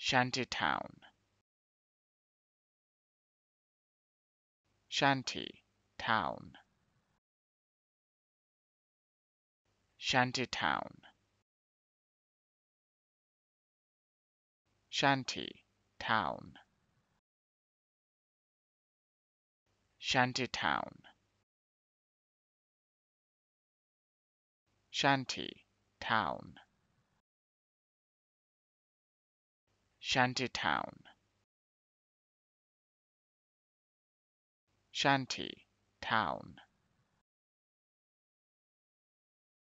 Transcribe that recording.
Shantytown Shanty town Shanty town. Shanty town Shanty town. Shanty town Shantytown Shanty Town